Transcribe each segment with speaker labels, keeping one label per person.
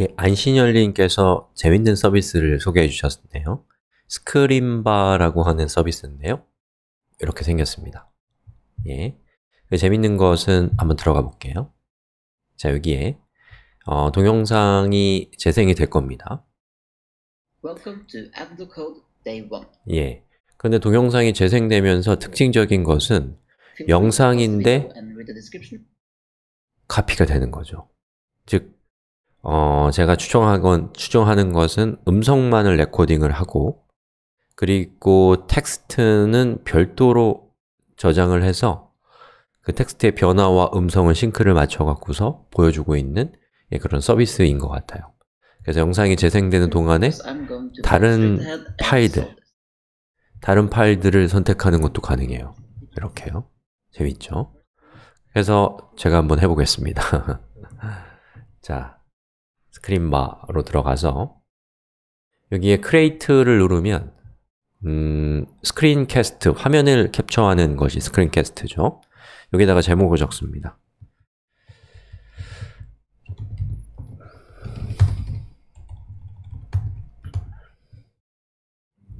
Speaker 1: 예, 안신열님께서 재밌는 서비스를 소개해 주셨네요. 스크린바라고 하는 서비스인데요. 이렇게 생겼습니다. 예. 그 재밌는 것은 한번 들어가 볼게요. 자, 여기에 어, 동영상이 재생이 될 겁니다.
Speaker 2: Welcome to Abducode Day
Speaker 1: 1. 예. 근데 동영상이 재생되면서 특징적인 것은 영상인데 카피가 되는 거죠. 즉, 어, 제가 추정하건, 추정하는 것은 음성만을 레코딩을 하고 그리고 텍스트는 별도로 저장을 해서 그 텍스트의 변화와 음성을 싱크를 맞춰서 보여주고 있는 예, 그런 서비스인 것 같아요. 그래서 영상이 재생되는 동안에 다른 파일들, 다른 파일들을 선택하는 것도 가능해요. 이렇게요. 재밌죠? 그래서 제가 한번 해보겠습니다. 자. 스크린바로 들어가서 여기에 크레이트를 누르면 음, 스크린캐스트, 화면을 캡처하는 것이 스크린캐스트죠 여기다가 제목을 적습니다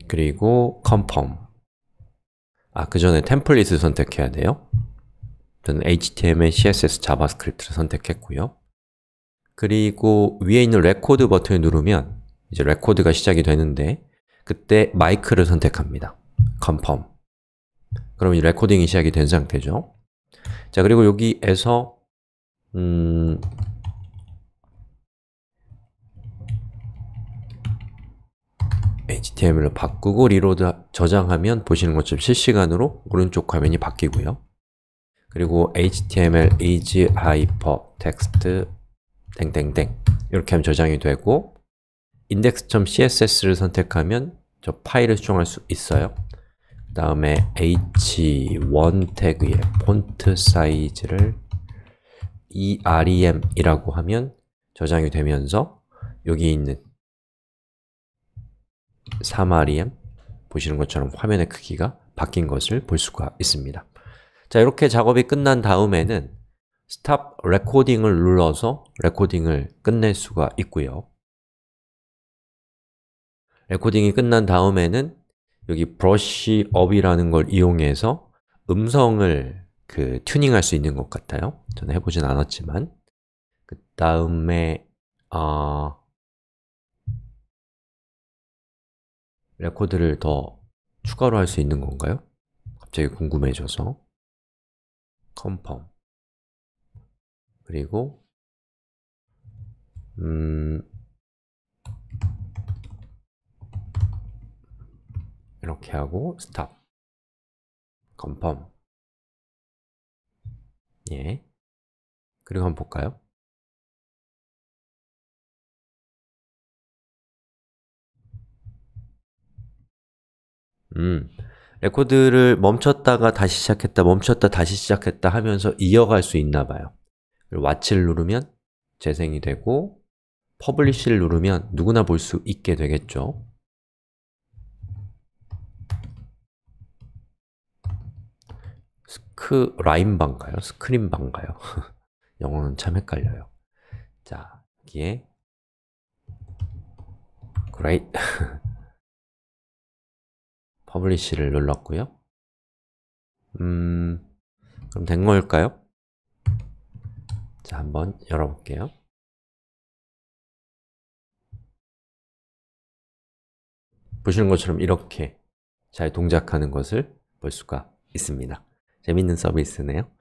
Speaker 1: 그리고 컨펌 아, 그 전에 템플릿을 선택해야 돼요 저는 HTML, CSS, 자바스크립트를 선택했고요 그리고 위에 있는 레코드 버튼을 누르면 이제 레코드가 시작이 되는데 그때 마이크를 선택합니다. 컨펌 그럼 이 레코딩이 시작이 된 상태죠. 자, 그리고 여기에서 음, h t m l 을 바꾸고 리로드 저장하면 보시는 것처럼 실시간으로 오른쪽 화면이 바뀌고요. 그리고 HTML is hypertext 땡땡땡 이렇게 하면 저장이 되고 index.css를 선택하면 저 파일을 수정할 수 있어요 그 다음에 h1 태그의 폰트 사이즈를 erem이라고 하면 저장이 되면서 여기 있는 3rem 보시는 것처럼 화면의 크기가 바뀐 것을 볼 수가 있습니다 자, 이렇게 작업이 끝난 다음에는 stop recording을 눌러서 레코딩을 끝낼 수가 있고요 레코딩이 끝난 다음에는 여기 brush up이라는 걸 이용해서 음성을
Speaker 2: 그 튜닝할 수 있는 것 같아요 저는 해보진 않았지만 그 다음에 어, 레코드를 더 추가로 할 수 있는 건가요? 갑자기 궁금해져서 컨펌 그리고 음 이렇게 하고 스탑 o 펌예 그리고 한번 볼까요? 음, 레코드를 멈췄다가 다시 시작했다, 멈췄다 다시
Speaker 1: 시작했다 하면서 이어갈 수 있나 봐요. 왓츠를 누르면 재생이 되고 퍼블리시를 누르면 누구나 볼 수 있게 되겠죠
Speaker 2: 스크...
Speaker 1: 라인방가요? 스크린방가요? 영어는 참 헷갈려요 자,
Speaker 2: 여기에 great 퍼블리시를 눌렀고요 음... 그럼 된 걸까요? 자, 한번 열어볼게요. 보시는 것처럼 이렇게 잘 동작하는 것을 볼 수가 있습니다. 재밌는 서비스네요.